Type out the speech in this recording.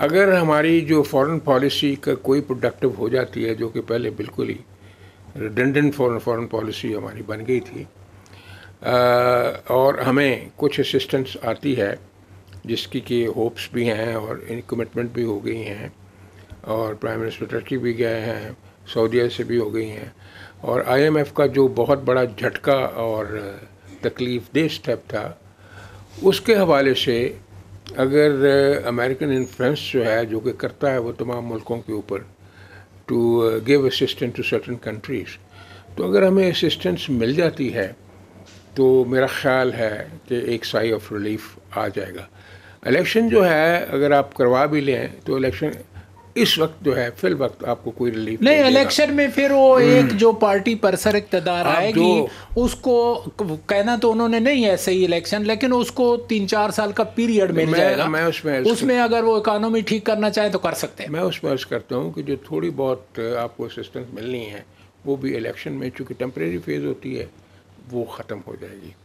अगर हमारी जो फॉरेन पॉलिसी का कोई प्रोडक्टिव हो जाती है जो कि पहले बिल्कुल ही रिडेंडेंट फॉरेन फॉरेन पॉलिसी हमारी बन गई थी आ, और हमें कुछ असिस्टेंस आती है जिसकी कि होप्स भी हैं और कमिटमेंट भी हो गई हैं और प्राइम मिनिस्टर टर्की भी गए हैं सऊदीया से भी हो गई हैं और आईएमएफ का जो बहुत बड़ा झटका और तकलीफ दे स्टेप था उसके हवाले से अगर अमेरिकन इन्फ्लुएंस जो है जो कि करता है वो तमाम मुल्कों के ऊपर to give assistance to certain countries तो अगर हमें असिस्टेंस मिल जाती है तो मेरा ख्याल है कि एक साई ऑफ रिलीफ आ जाएगा इलेक्शन जो है अगर आप करवा भी लें तो इलेक्शन इस वक्त जो है फिल वक्त आपको कोई रिलीफ नहीं इलेक्शन में फिर वो हम्म। एक जो पार्टी परसर इकतदार आएगी उसको कहना तो उन्होंने नहीं ऐसे ही इलेक्शन लेकिन उसको तीन चार साल का पीरियड मिल जाएगा मैं उसमें उसमें अगर वो इकोनॉमी ठीक करना चाहे तो कर सकते हैं मैं उसमें अर्ज करता हूँ कि जो थोड़ी बहुत आपको असिस्टेंस मिलनी है वो भी इलेक्शन में चूँकि टेम्प्रेरी फेज़ होती है वो ख़त्म हो जाएगी